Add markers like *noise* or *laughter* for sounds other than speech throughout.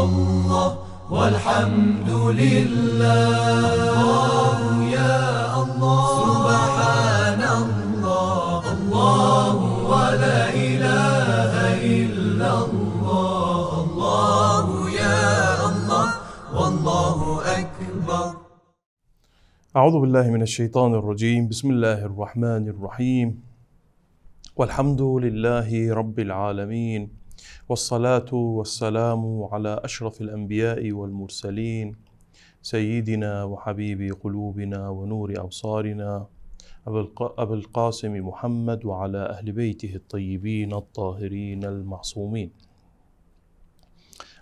الله والحمد لله الله يا الله سبحان الله الله ولا إله إلا الله الله يا الله والله أكبر أعوذ بالله من الشيطان الرجيم بسم الله الرحمن الرحيم والحمد لله رب العالمين والصلاه والسلام على اشرف الانبياء والمرسلين سيدنا وحبيب قلوبنا ونور ابصارنا أبو القاسم محمد وعلى اهل بيته الطيبين الطاهرين المعصومين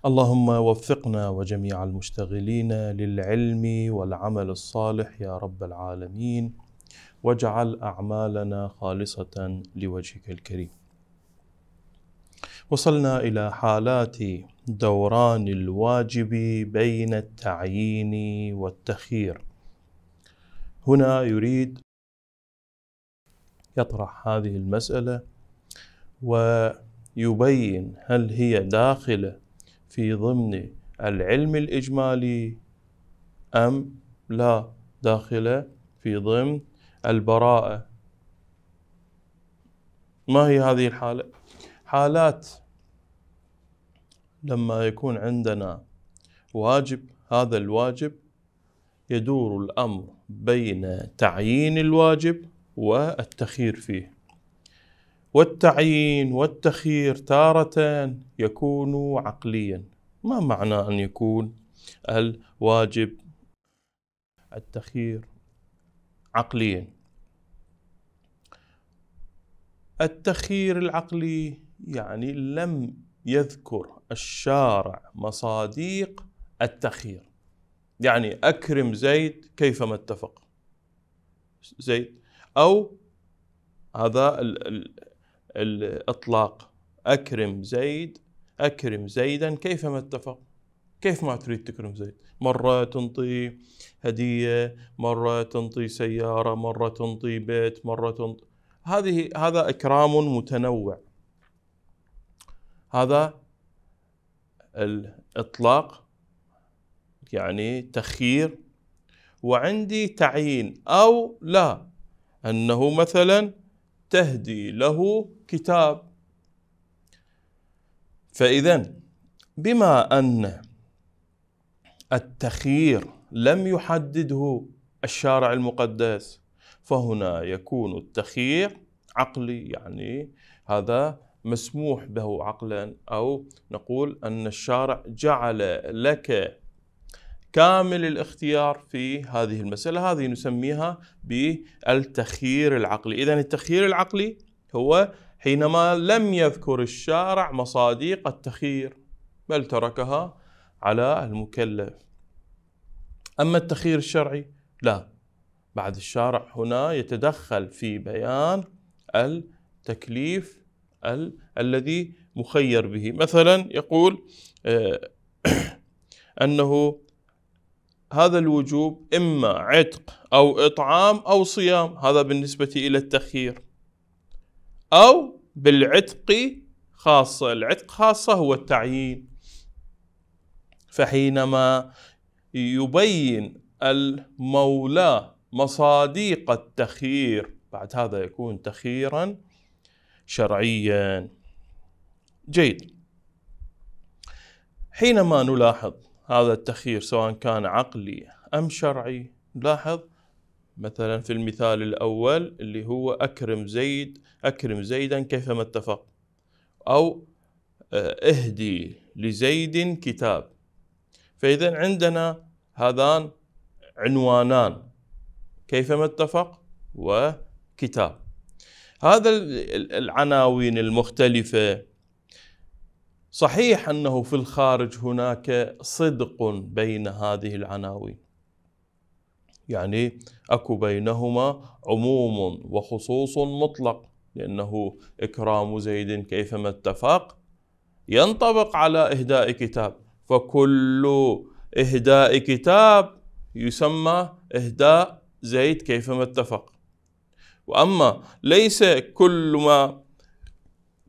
اللهم وفقنا وجميع المشتغلين للعلم والعمل الصالح يا رب العالمين واجعل اعمالنا خالصه لوجهك الكريم وصلنا إلى حالات دوران الواجب بين التعيين والتخيير هنا يريد يطرح هذه المسألة ويبين هل هي داخلة في ضمن العلم الإجمالي أم لا داخلة في ضمن البراءة ما هي هذه الحالة؟ حالات لما يكون عندنا واجب هذا الواجب يدور الامر بين تعيين الواجب والتخيير فيه والتعيين والتخيير تارة يكون عقليا ما معنى أن يكون الواجب التخيير عقليا التخيير العقلي يعني لم يذكر الشارع مصاديق التخيير يعني أكرم زيد كيفما اتفق زيد أو هذا الإطلاق أكرم زيد أكرم زيدا كيفما اتفق كيف ما تريد تكرم زيد مرة تنطي هدية مرة تنطي سيارة مرة تنطي بيت مرة تنطي هذه هذا إكرام متنوع هذا الإطلاق يعني تخيير وعندي تعيين أو لا أنه مثلا تهدي له كتاب فإذا بما أن التخيير لم يحدده الشارع المقدس فهنا يكون التخيير عقلي يعني هذا مسموح به عقلا او نقول ان الشارع جعل لك كامل الاختيار في هذه المساله هذه نسميها بالتخيير العقلي اذا التخيير العقلي هو حينما لم يذكر الشارع مصادق التخيير بل تركها على المكلف اما التخيير الشرعي لا بعد الشارع هنا يتدخل في بيان التكليف الذي مخير به مثلا يقول آه، *clears throat* أنه هذا الوجوب إما عتق أو إطعام أو صيام هذا بالنسبة إلى التخيير أو بالعتق خاصة العتق خاصة هو التعيين فحينما يبين المولى مصاديق التخيير بعد هذا يكون تخييرا شرعيا جيد حينما نلاحظ هذا التخيير سواء كان عقلي أم شرعي نلاحظ مثلا في المثال الأول اللي هو أكرم زيد أكرم زيدا كيفما اتفق أو آه، اهدي لزيد كتاب فإذا عندنا هذان عنوانان كيفما اتفق وكتاب هذا العناوين المختلفة صحيح أنه في الخارج هناك صدق بين هذه العناوين يعني أكو بينهما عموم وخصوص مطلق لأنه إكرام زيد كيفما اتفق ينطبق على إهداء كتاب فكل إهداء كتاب يسمى إهداء زيد كيفما اتفق واما ليس كل ما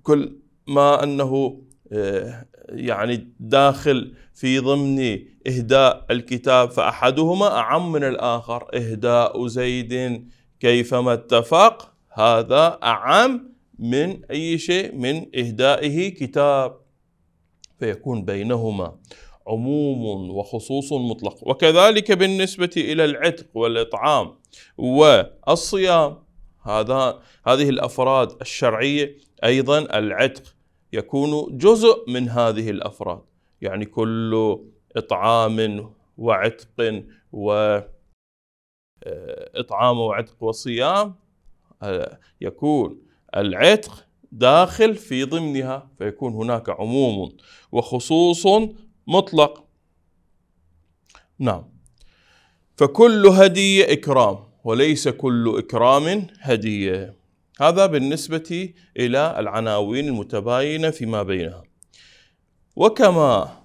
كل ما انه آه، يعني داخل في ضمن إهداء الكتاب فأحدهما أعم من الآخر إهداء زيد كيفما اتفق هذا أعم من أي شيء من إهدائه كتاب فيكون بينهما عموم وخصوص مطلق وكذلك بالنسبة إلى العتق والإطعام والصيام هذا هذه الافراد الشرعيه ايضا العتق يكون جزء من هذه الافراد يعني كل اطعام وعتق و آه، اطعام وعتق وصيام آه، يكون العتق داخل في ضمنها فيكون هناك عموم وخصوص مطلق نعم فكل هديه اكرام وليس كل إكرام هدية هذا بالنسبة إلى العناوين المتباينة فيما بينها وكما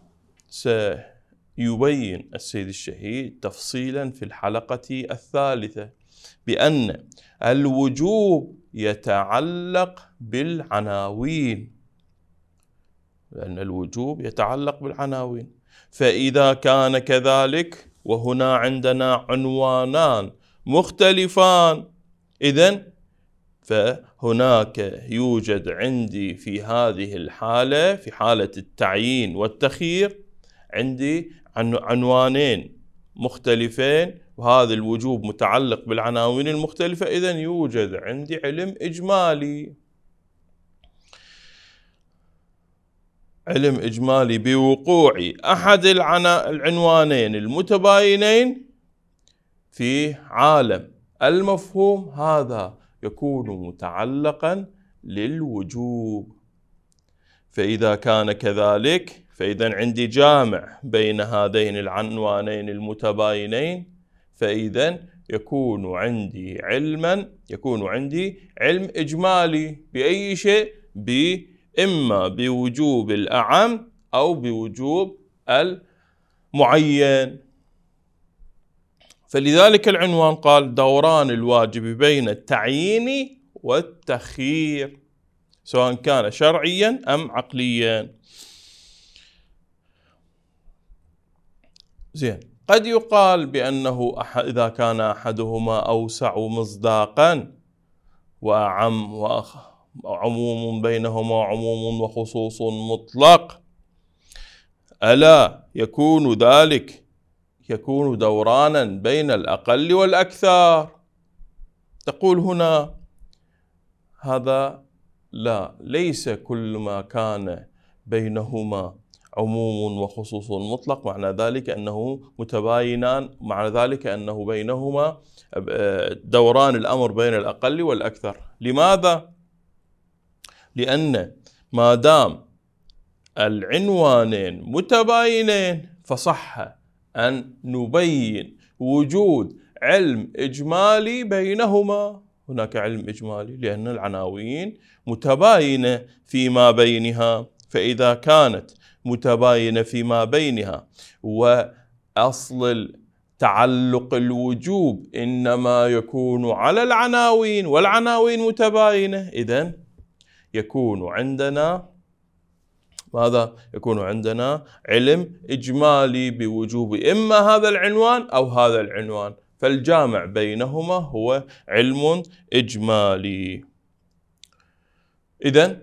سيبين السيد الشهيد تفصيلا في الحلقة الثالثة بأن الوجوب يتعلق بالعناوين لأن الوجوب يتعلق بالعناوين فإذا كان كذلك وهنا عندنا عنوانان مختلفان إذا فهناك يوجد عندي في هذه الحالة في حالة التعيين والتخيير عندي عنوانين مختلفين وهذا الوجوب متعلق بالعناوين المختلفة إذا يوجد عندي علم إجمالي علم إجمالي بوقوع أحد العنوانين المتباينين في عالم المفهوم هذا يكون متعلقا للوجوب فإذا كان كذلك فإذا عندي جامع بين هذين العنوانين المتباينين فإذا يكون عندي علما يكون عندي علم إجمالي بأي شيء إما بوجوب الأعم أو بوجوب المعين فلذلك العنوان قال دوران الواجب بين التعيين والتخيير سواء كان شرعيا أم عقليا زين قد يقال بأنه إذا كان أحدهما أوسع مصداقا وأعم وعموم بينهما عموم وخصوص مطلق ألا يكون ذلك يكون دورانا بين الاقل والاكثر تقول هنا هذا لا ليس كل ما كان بينهما عموم وخصوص مطلق معنى ذلك انه متباينان معنى ذلك انه بينهما دوران الامر بين الاقل والاكثر لماذا لان ما دام العنوانين متباينين فصح أن نبين وجود علم إجمالي بينهما هناك علم إجمالي لأن العناوين متباينة فيما بينها فإذا كانت متباينة فيما بينها وأصل تعلق الوجوب إنما يكون على العناوين والعناوين متباينة إذا يكون عندنا ماذا يكون عندنا علم إجمالي بوجوب إما هذا العنوان أو هذا العنوان فالجامع بينهما هو علم إجمالي إذا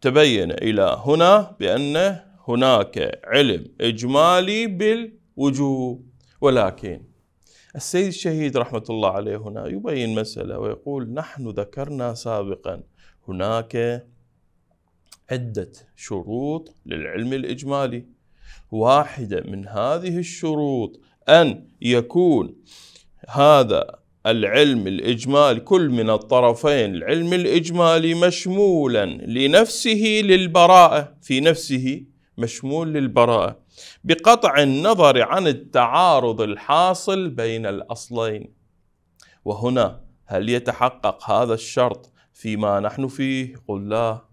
تبين إلى هنا بأن هناك علم إجمالي بالوجوب ولكن السيد الشهيد رحمة الله عليه هنا يبين مسألة ويقول نحن ذكرنا سابقا هناك عدة شروط للعلم الإجمالي واحدة من هذه الشروط أن يكون هذا العلم الإجمالي كل من الطرفين العلم الإجمالي مشمولا لنفسه للبراءة في نفسه مشمول للبراءة بقطع النظر عن التعارض الحاصل بين الأصلين وهنا هل يتحقق هذا الشرط فيما نحن فيه قل لا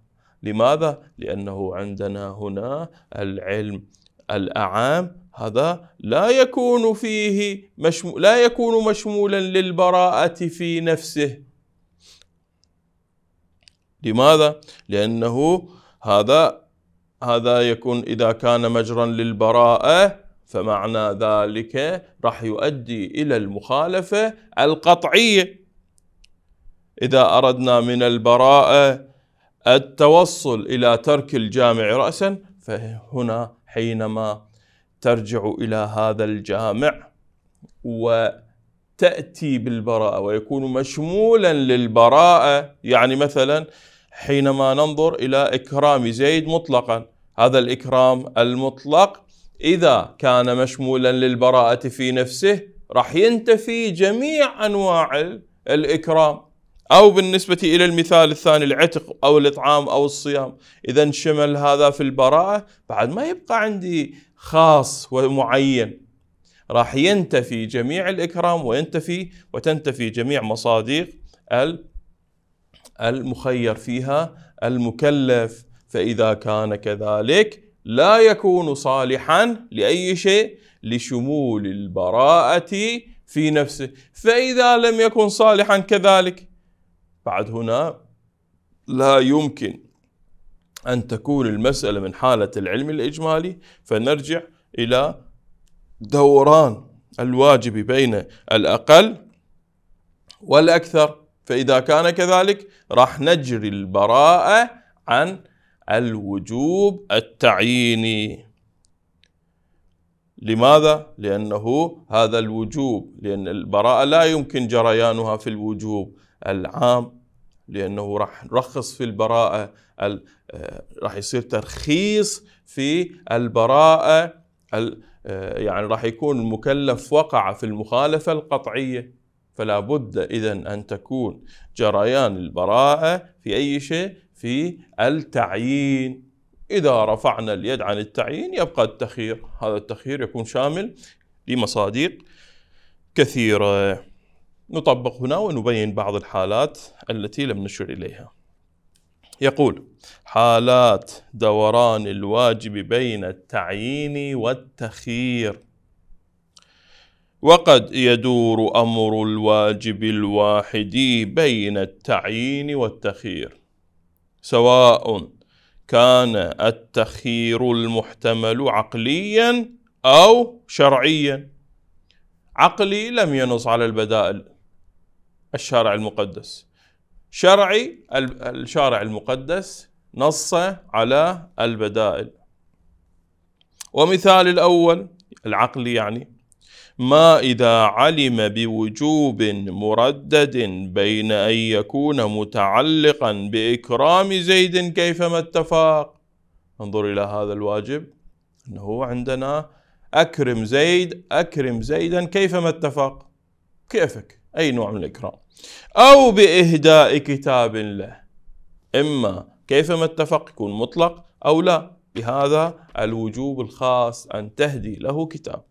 لماذا؟ لأنه عندنا هنا العلم الأعام هذا لا يكون فيه مشمو لا يكون مشمولا للبراءة في نفسه لماذا؟ لأنه هذا هذا يكون إذا كان مجرا للبراءة فمعنى ذلك راح يؤدي إلى المخالفة القطعية إذا أردنا من البراءة التوصل إلى ترك الجامع رأسا فهنا حينما ترجع إلى هذا الجامع وتأتي بالبراءة ويكون مشمولا للبراءة يعني مثلا حينما ننظر إلى إكرام زيد مطلقا هذا الإكرام المطلق إذا كان مشمولا للبراءة في نفسه راح ينتفي جميع أنواع الإكرام أو بالنسبة إلى المثال الثاني العتق أو الإطعام أو الصيام إذا شمل هذا في البراءة بعد ما يبقى عندي خاص ومعين راح ينتفي جميع الإكرام وينتفي وتنتفي جميع مصادق المخير فيها المكلف فإذا كان كذلك لا يكون صالحا لأي شيء لشمول البراءة في نفسه فإذا لم يكن صالحا كذلك بعد هنا لا يمكن أن تكون المسألة من حالة العلم الإجمالي فنرجع إلى دوران الواجب بين الأقل والأكثر فإذا كان كذلك راح نجري البراءة عن الوجوب التعييني لماذا؟ لأنه هذا الوجوب لأن البراءة لا يمكن جريانها في الوجوب العام لانه راح نرخص في البراءه آه، راح يصير ترخيص في البراءه آه، يعني راح يكون المكلف وقع في المخالفه القطعيه فلا بد اذا ان تكون جريان البراءه في اي شيء في التعيين اذا رفعنا اليد عن التعيين يبقى التخيير هذا التخيير يكون شامل لمصادق كثيره نطبق هنا ونبين بعض الحالات التي لم نشر إليها يقول حالات دوران الواجب بين التعيين والتخيير وقد يدور أمر الواجب الواحد بين التعيين والتخيير سواء كان التخيير المحتمل عقليا أو شرعيا عقلي لم ينص على البدائل الشارع المقدس شرعي الشارع المقدس نص على البدائل ومثال الأول العقل يعني ما إذا علم بوجوب مردد بين أن يكون متعلقا بإكرام زيد كيفما اتفق انظر إلى هذا الواجب أنه عندنا أكرم زيد أكرم زيدا كيفما اتفق كيفك أي نوع من الإكرام أو بإهداء كتاب له إما كيفما اتفق يكون مطلق أو لا بهذا الوجوب الخاص أن تهدي له كتاب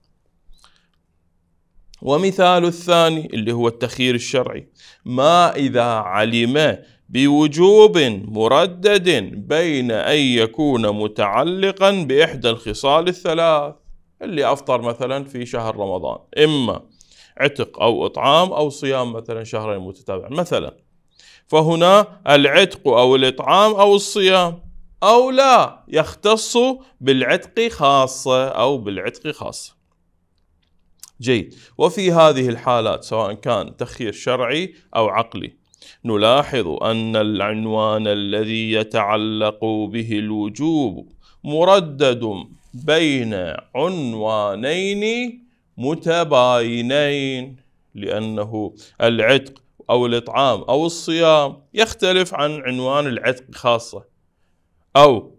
ومثال الثاني اللي هو التخيير الشرعي ما إذا علم بوجوب مردد بين أن يكون متعلقا بإحدى الخصال الثلاث اللي أفطر مثلا في شهر رمضان إما عتق أو إطعام أو صيام مثلا شهرين متتابعين مثلا فهنا العتق أو الإطعام أو الصيام أو لا يختص بالعتق خاصة أو بالعتق خاصة جيد وفي هذه الحالات سواء كان تخيير شرعي أو عقلي نلاحظ أن العنوان الذي يتعلق به الوجوب مردد بين عنوانين متباينين لأنه العتق أو الإطعام أو الصيام يختلف عن عنوان العتق خاصة أو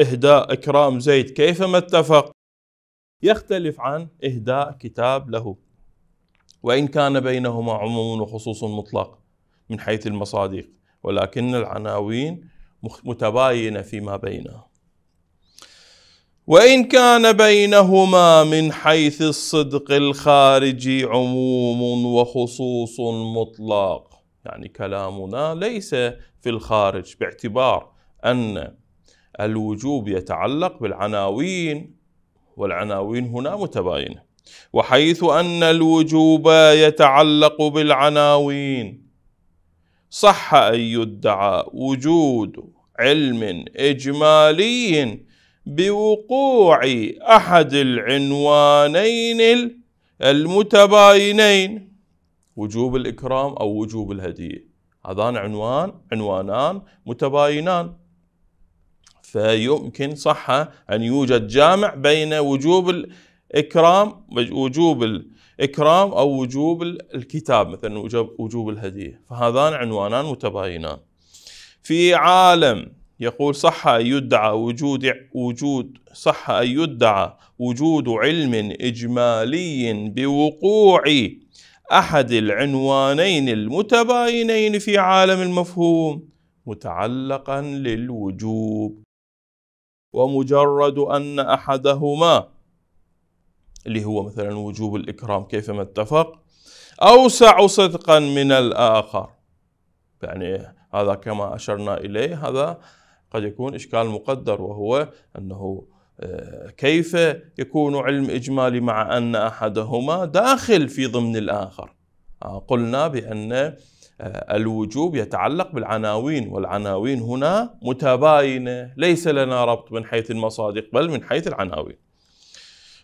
إهداء إكرام زيد كيفما اتفق يختلف عن إهداء كتاب له وإن كان بينهما عموم وخصوص مطلق من حيث المصادق ولكن العناوين متباينة فيما بينها وان كان بينهما من حيث الصدق الخارجي عموم وخصوص مطلق يعني كلامنا ليس في الخارج باعتبار ان الوجوب يتعلق بالعناوين والعناوين هنا متباينه وحيث ان الوجوب يتعلق بالعناوين صح ان يدعى وجود علم اجمالي بوقوع احد العنوانين المتباينين وجوب الاكرام او وجوب الهديه هذان عنوان عنوانان متباينان فيمكن صح أن يوجد جامع بين وجوب الإكرام وجوب الإكرام أو وجوب الكتاب مثلا وجوب الهدية فهذان عنوانان متباينان في عالم يقول صح أن يدعى وجود وجود صح أن يدعى وجود علم إجمالي بوقوع أحد العنوانين المتباينين في عالم المفهوم متعلقا للوجوب ومجرد أن أحدهما اللي هو مثلا وجوب الإكرام كيفما اتفق أوسع صدقا من الآخر يعني هذا كما أشرنا إليه هذا قد يكون إشكال مقدر وهو أنه آه، كيف يكون علم إجمالي مع أن أحدهما داخل في ضمن الآخر آه، قلنا بأن آه، الوجوب يتعلق بالعناوين والعناوين هنا متباينة ليس لنا ربط من حيث المصادق بل من حيث العناوين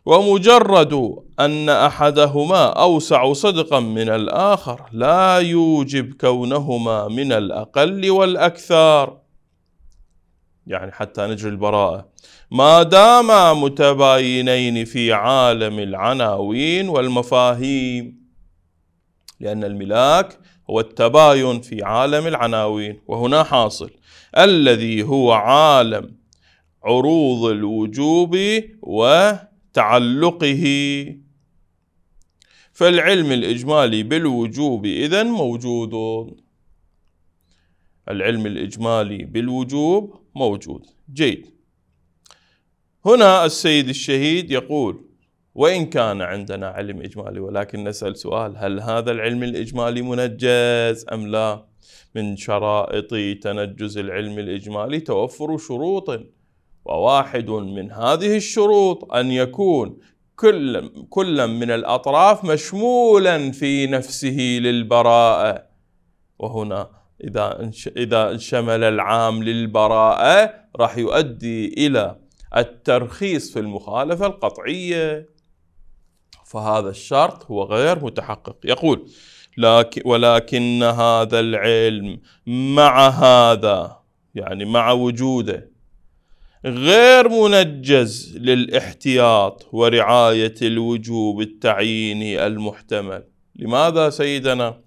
ومجرد أن أحدهما أوسع صدقا من الآخر لا يوجب كونهما من الأقل والأكثر يعني حتى نجري البراءة ما داما متباينين في عالم العناوين والمفاهيم لأن الملاك هو التباين في عالم العناوين وهنا حاصل الذي هو عالم عروض الوجوب وتعلقه فالعلم الإجمالي بالوجوب إذا موجود العلم الإجمالي بالوجوب موجود جيد هنا السيد الشهيد يقول وإن كان عندنا علم إجمالي ولكن نسأل سؤال هل هذا العلم الإجمالي منجز أم لا من شرائط تنجز العلم الإجمالي توفر شروط وواحد من هذه الشروط أن يكون كل كل من الأطراف مشمولا في نفسه للبراءة وهنا إذا إذا انشمل العام للبراءة راح يؤدي إلى الترخيص في المخالفة القطعية فهذا الشرط هو غير متحقق يقول لكن ولكن هذا العلم مع هذا يعني مع وجوده غير منجز للاحتياط ورعاية الوجوب التعييني المحتمل لماذا سيدنا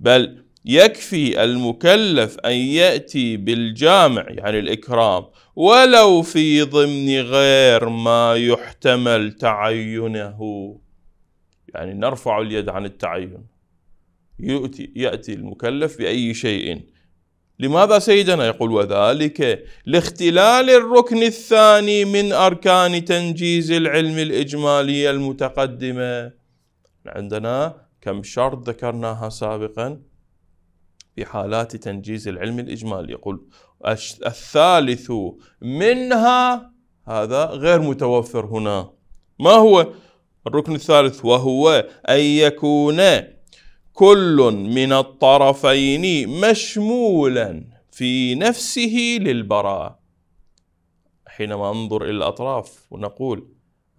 بل يكفي المكلف أن يأتي بالجامع يعني الإكرام ولو في ضمن غير ما يحتمل تعينه يعني نرفع اليد عن التعين يأتي, يأتي المكلف بأي شيء لماذا سيدنا يقول وذلك لاختلال الركن الثاني من أركان تنجيز العلم الإجمالي المتقدمة عندنا كم شرط ذكرناها سابقا في حالات تنجيز العلم الإجمالي يقول الثالث منها هذا غير متوفر هنا ما هو الركن الثالث وهو أن يكون كل من الطرفين مشمولا في نفسه للبراءة حينما انظر إلى الأطراف ونقول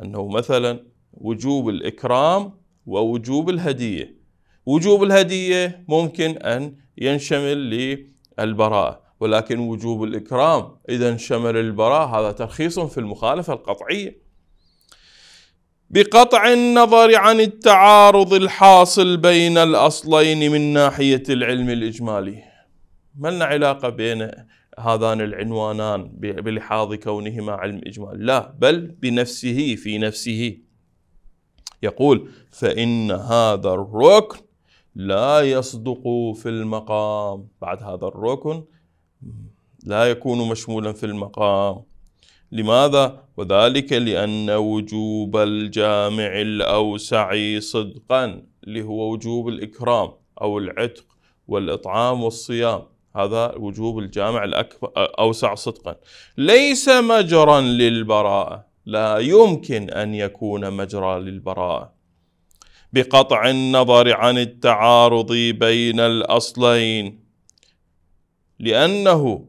أنه مثلا وجوب الإكرام ووجوب الهدية وجوب الهدية ممكن أن ينشمل للبراءة ولكن وجوب الإكرام إذا انشمل البراءة هذا ترخيص في المخالفة القطعية بقطع النظر عن التعارض الحاصل بين الأصلين من ناحية العلم الإجمالي ما لنا علاقة بين هذان العنوانان بلحاظ كونهما علم إجمالي لا بل بنفسه في نفسه يقول فإن هذا الركن لا يصدق في المقام بعد هذا الركن لا يكون مشمولا في المقام لماذا؟ وذلك لأن وجوب الجامع الأوسع صدقا اللي هو وجوب الإكرام أو العتق والإطعام والصيام هذا وجوب الجامع الأكبر أوسع صدقا ليس مجرا للبراءة لا يمكن أن يكون مجرى للبراءة بقطع النظر عن التعارض بين الاصلين لانه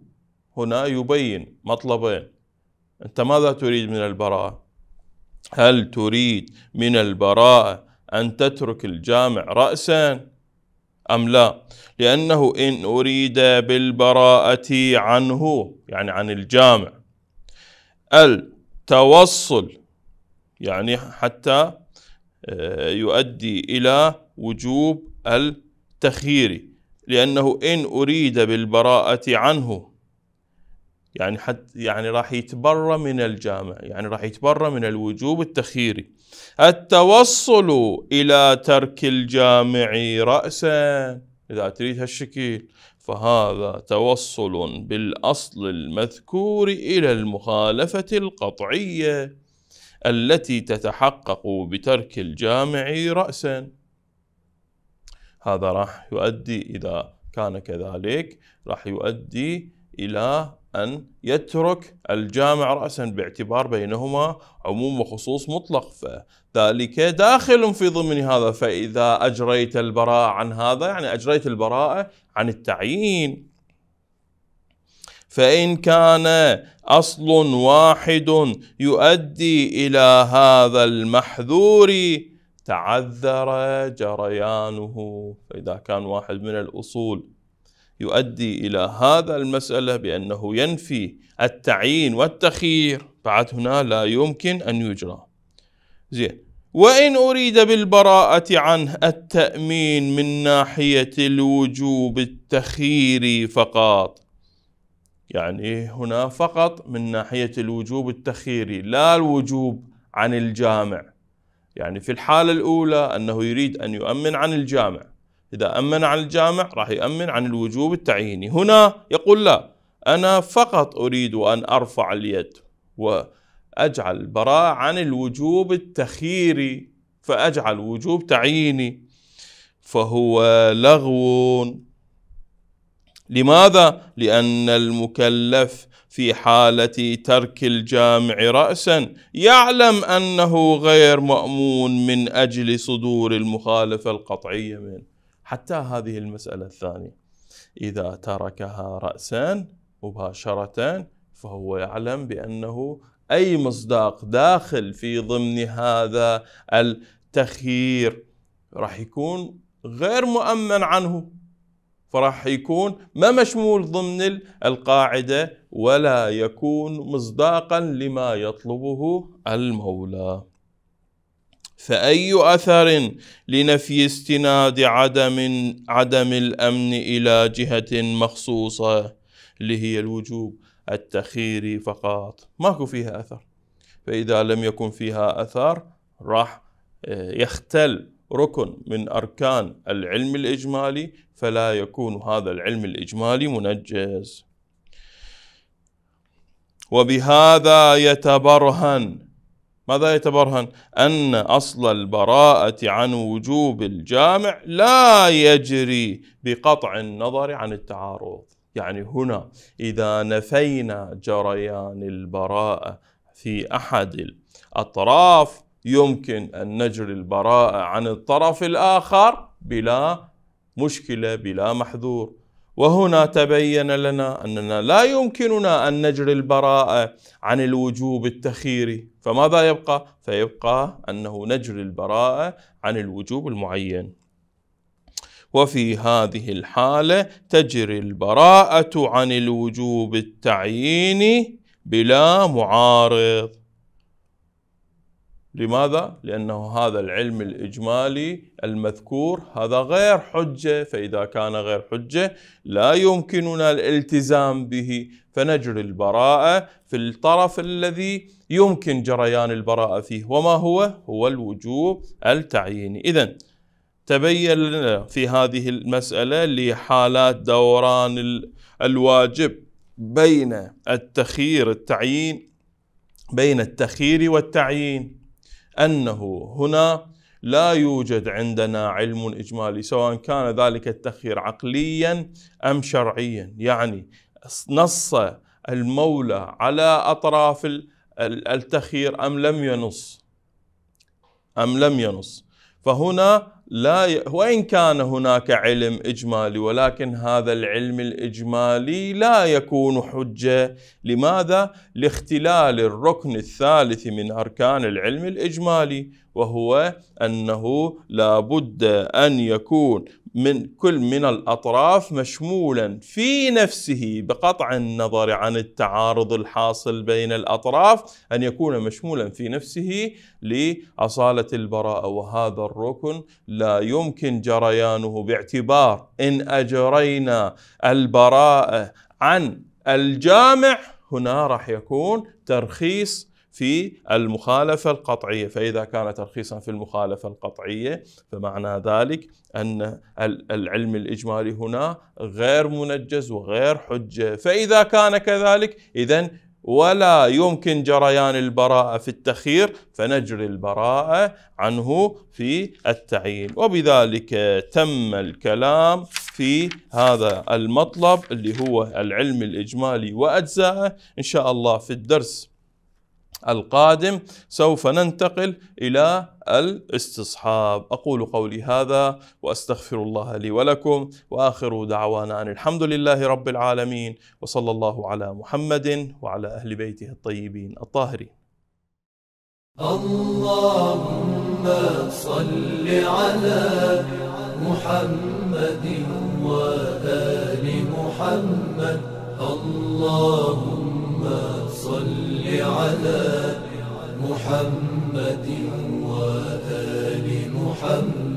هنا يبين مطلبين انت ماذا تريد من البراءه هل تريد من البراءه ان تترك الجامع راسا ام لا لانه ان اريد بالبراءه عنه يعني عن الجامع التوصل يعني حتى آه، يؤدي إلى وجوب التخيير لأنه إن أريد بالبراءة عنه يعني حتى يعني راح يتبرى من الجامع يعني راح يتبرى من الوجوب التخييري التوصل إلى ترك الجامع رأسا إذا تريد هالشكل فهذا توصل بالأصل المذكور إلى المخالفة القطعية التي تتحقق بترك الجامع رأسا هذا راح يؤدي إذا كان كذلك راح يؤدي إلى أن يترك الجامع رأسا باعتبار بينهما عموم وخصوص مطلق فذلك داخل في ضمن هذا فإذا أجريت البراءة عن هذا يعني أجريت البراءة عن التعيين فإن كان أصل واحد يؤدي إلى هذا المحذور تعذر جريانه فإذا كان واحد من الأصول يؤدي إلى هذا المسألة بأنه ينفي التعيين والتخيير بعد هنا لا يمكن أن يجرى زين وإن أريد بالبراءة عنه التأمين من ناحية الوجوب التخييري فقط يعني هنا فقط من ناحية الوجوب التخييري لا الوجوب عن الجامع يعني في الحالة الأولى أنه يريد أن يؤمن عن الجامع إذا أمن عن الجامع راح يؤمن عن الوجوب التعييني هنا يقول لا أنا فقط أريد أن أرفع اليد وأجعل براءة عن الوجوب التخييري فأجعل وجوب تعييني فهو لغو لماذا؟ لأن المكلف في حالة ترك الجامع رأسا يعلم أنه غير مأمون من أجل صدور المخالفة القطعية منه حتى هذه المسألة الثانية إذا تركها رأسا مباشرة فهو يعلم بأنه أي مصداق داخل في ضمن هذا التخيير راح يكون غير مؤمن عنه فراح يكون ما مشمول ضمن القاعدة ولا يكون مصداقا لما يطلبه المولى فأي أثر لنفي استناد عدم عدم الأمن إلى جهة مخصوصة اللي هي الوجوب التخيري فقط ماكو فيها أثر فإذا لم يكن فيها أثر راح آه، يختل ركن من أركان العلم الإجمالي فلا يكون هذا العلم الإجمالي منجز وبهذا يتبرهن ماذا يتبرهن؟ أن أصل البراءة عن وجوب الجامع لا يجري بقطع النظر عن التعارض يعني هنا إذا نفينا جريان البراءة في أحد الأطراف يمكن أن نجري البراءة عن الطرف الآخر بلا مشكلة بلا محذور وهنا تبين لنا أننا لا يمكننا أن نجري البراءة عن الوجوب التخيري فماذا يبقى؟ فيبقى أنه نجري البراءة عن الوجوب المعين وفي هذه الحالة تجري البراءة عن الوجوب التعييني بلا معارض لماذا؟ لأنه هذا العلم الإجمالي المذكور هذا غير حجة فإذا كان غير حجة لا يمكننا الالتزام به فنجري البراءة في الطرف الذي يمكن جريان البراءة فيه وما هو؟ هو الوجوب التعييني إذا تبين لنا في هذه المسألة لحالات دوران الواجب بين التخيير التعيين بين التخيير والتعيين انه هنا لا يوجد عندنا علم اجمالي سواء كان ذلك التخيير عقليا ام شرعيا يعني نص المولى على اطراف التخيير ام لم ينص ام لم ينص فهنا لا وإن كان هناك علم إجمالي ولكن هذا العلم الإجمالي لا يكون حجة لماذا؟ لاختلال الركن الثالث من أركان العلم الإجمالي وهو أنه لابد أن يكون من كل من الأطراف مشمولا في نفسه بقطع النظر عن التعارض الحاصل بين الأطراف أن يكون مشمولا في نفسه لأصالة البراءة وهذا الركن لا يمكن جريانه باعتبار إن أجرينا البراءة عن الجامع هنا راح يكون ترخيص في المخالفة القطعية فإذا كان ترخيصا في المخالفة القطعية فمعنى ذلك أن العلم الإجمالي هنا غير منجز وغير حجة فإذا كان كذلك إذا ولا يمكن جريان البراءة في التخير فنجري البراءة عنه في التعيين وبذلك تم الكلام في هذا المطلب اللي هو العلم الإجمالي وأجزائه إن شاء الله في الدرس القادم سوف ننتقل الى الاستصحاب اقول قولي هذا واستغفر الله لي ولكم واخر دعوانا ان الحمد لله رب العالمين وصلى الله على محمد وعلى اهل بيته الطيبين الطاهرين اللهم صل على محمد وآل محمد اللهم على محمد وآل محمد